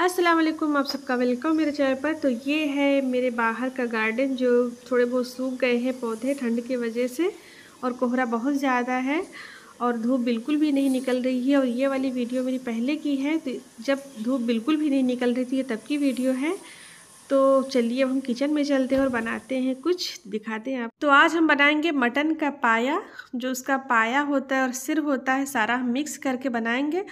अस्सलाम वालेकुम आप सबका वेलकम मेरे चैनल पर तो ये है मेरे बाहर का गार्डन जो थोड़े बहुत सूख गए हैं पौधे ठंड की वजह से और कोहरा बहुत ज़्यादा है और धूप बिल्कुल भी नहीं निकल रही है और ये वाली वीडियो मेरी पहले की है तो जब धूप बिल्कुल भी नहीं निकल रही थी तब की वीडियो है तो चलिए अब हम किचन में चलते हैं और बनाते हैं कुछ दिखाते हैं आप तो आज हम बनाएंगे मटन का पाया जो उसका पाया होता है और सिर होता है सारा हम मिक्स करके बनाएंगे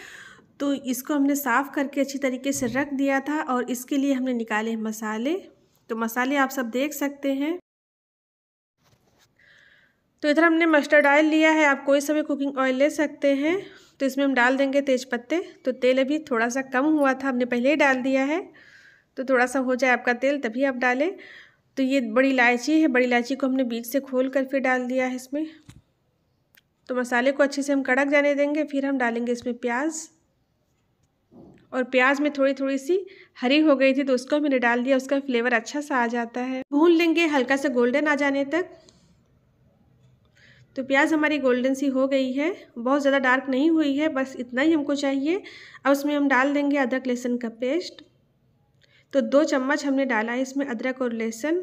तो इसको हमने साफ़ करके अच्छी तरीके से रख दिया था और इसके लिए हमने निकाले मसाले तो मसाले आप सब देख सकते हैं तो इधर हमने मस्टर्ड ऑयल लिया है आप कोई सा भी कुकिंग ऑयल ले सकते हैं तो इसमें हम डाल देंगे तेज पत्ते तो तेल अभी थोड़ा सा कम हुआ था हमने पहले ही डाल दिया है तो थोड़ा सा हो जाए आपका तेल तभी आप डालें तो ये बड़ी इलायची है बड़ी इलायची को हमने बीच से खोल कर फिर डाल दिया है इसमें तो मसाले को अच्छे से हम कड़क जाने देंगे फिर हम डालेंगे इसमें प्याज़ और प्याज में थोड़ी थोड़ी सी हरी हो गई थी तो उसको मैंने डाल दिया उसका फ्लेवर अच्छा सा आ जाता है भून लेंगे हल्का सा गोल्डन आ जाने तक तो प्याज हमारी गोल्डन सी हो गई है बहुत ज़्यादा डार्क नहीं हुई है बस इतना ही हमको चाहिए अब उसमें हम डाल देंगे अदरक लहसुन का पेस्ट तो दो चम्मच हमने डाला है इसमें अदरक और लहसुन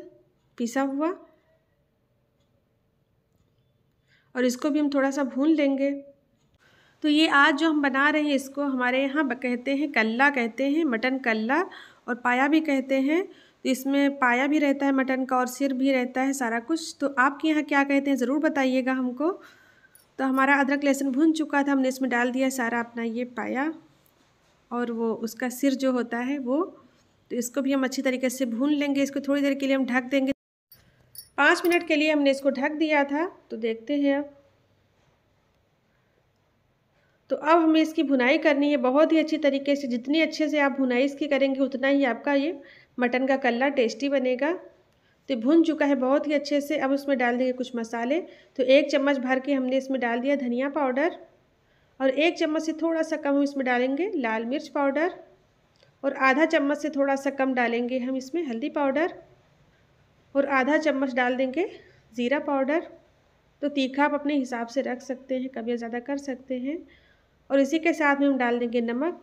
पिसा हुआ और इसको भी हम थोड़ा सा भून लेंगे तो ये आज जो हम बना रहे हैं इसको हमारे यहाँ कहते हैं कल्ला कहते हैं मटन कल्ला और पाया भी कहते हैं तो इसमें पाया भी रहता है मटन का और सिर भी रहता है सारा कुछ तो आपके यहाँ क्या कहते हैं ज़रूर बताइएगा हमको तो हमारा अदरक लहसुन भुन चुका था हमने इसमें डाल दिया सारा अपना ये पाया और वो उसका सिर जो होता है वो तो इसको भी हम अच्छी तरीके से भून लेंगे इसको थोड़ी देर के लिए हम ढक देंगे पाँच मिनट के लिए हमने इसको ढक दिया था तो देखते हैं अब तो अब हमें इसकी भुनाई करनी है बहुत ही अच्छी तरीके से जितनी अच्छे से आप भुनाई इसकी करेंगे उतना ही आपका ये मटन का कल्ला टेस्टी बनेगा तो भुन चुका है बहुत ही अच्छे से अब उसमें डाल देंगे कुछ मसाले तो एक चम्मच भर के हमने इसमें डाल दिया धनिया पाउडर और एक चम्मच से थोड़ा सा कम हम इसमें डालेंगे लाल मिर्च पाउडर और आधा चम्मच से थोड़ा सा कम डालेंगे हम इसमें हल्दी पाउडर और आधा चम्मच डाल देंगे ज़ीरा पाउडर तो तीखा आप अपने हिसाब से रख सकते हैं कभी ज़्यादा कर सकते हैं और इसी के साथ में हम डाल देंगे नमक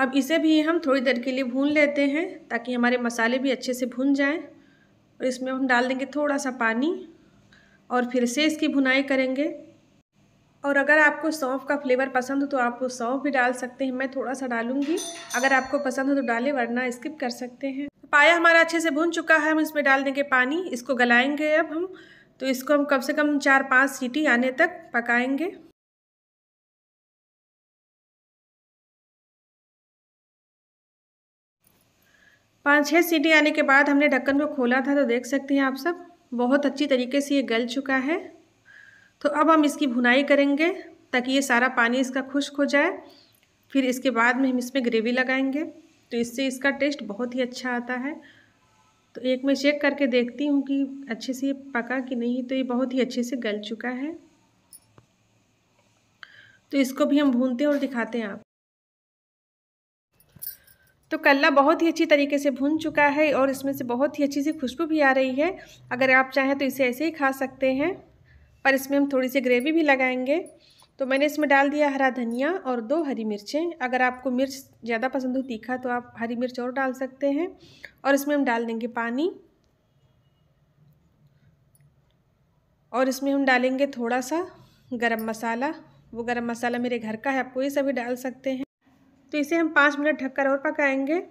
अब इसे भी हम थोड़ी देर के लिए भून लेते हैं ताकि हमारे मसाले भी अच्छे से भुन जाएं और इसमें हम डाल देंगे थोड़ा सा पानी और फिर से इसकी भुनाई करेंगे और अगर आपको सौंफ का फ्लेवर पसंद हो तो आप वो सौंफ भी डाल सकते हैं मैं थोड़ा सा डालूंगी अगर आपको पसंद हो तो डालें वरना स्किप कर सकते हैं पाया हमारा अच्छे से भुन चुका है हम इसमें डाल देंगे पानी इसको गलाएंगे अब हम तो इसको हम कम से कम चार पाँच सीटी आने तक पकाएंगे पाँच छः सीटी आने के बाद हमने ढक्कन को खोला था तो देख सकते हैं आप सब बहुत अच्छी तरीके से ये गल चुका है तो अब हम इसकी भुनाई करेंगे ताकि ये सारा पानी इसका खुश्क हो जाए फिर इसके बाद में हम इसमें ग्रेवी लगाएंगे तो इससे इसका टेस्ट बहुत ही अच्छा आता है तो एक मैं चेक करके देखती हूँ कि अच्छे से ये पका कि नहीं तो ये बहुत ही अच्छे से गल चुका है तो इसको भी हम भूनते हैं और दिखाते हैं आप तो कल्ला बहुत ही अच्छी तरीके से भून चुका है और इसमें से बहुत ही अच्छी सी खुशबू भी आ रही है अगर आप चाहें तो इसे ऐसे ही खा सकते हैं पर इसमें हम थोड़ी सी ग्रेवी भी लगाएंगे तो मैंने इसमें डाल दिया हरा धनिया और दो हरी मिर्चें अगर आपको मिर्च ज़्यादा पसंद हो तीखा तो आप हरी मिर्च और डाल सकते हैं और इसमें हम डाल देंगे पानी और इसमें हम डालेंगे थोड़ा सा गरम मसाला वो गरम मसाला मेरे घर का है आपको ये सभी डाल सकते हैं तो इसे हम पाँच मिनट ढककर और पकाएंगे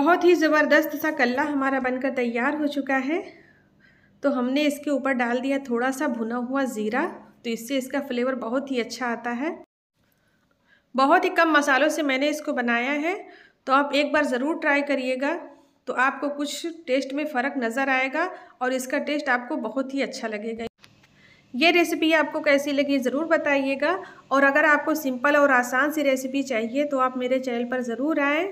बहुत ही ज़बरदस्त सा कल्ला हमारा बनकर तैयार हो चुका है तो हमने इसके ऊपर डाल दिया थोड़ा सा भुना हुआ ज़ीरा तो इससे इसका फ्लेवर बहुत ही अच्छा आता है बहुत ही कम मसालों से मैंने इसको बनाया है तो आप एक बार ज़रूर ट्राई करिएगा तो आपको कुछ टेस्ट में फ़र्क नज़र आएगा और इसका टेस्ट आपको बहुत ही अच्छा लगेगा ये रेसिपी आपको कैसी लगी ज़रूर बताइएगा और अगर आपको सिंपल और आसान सी रेसिपी चाहिए तो आप मेरे चैनल पर ज़रूर आएँ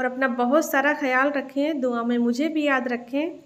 और अपना बहुत सारा ख्याल रखें दुआ में मुझे भी याद रखें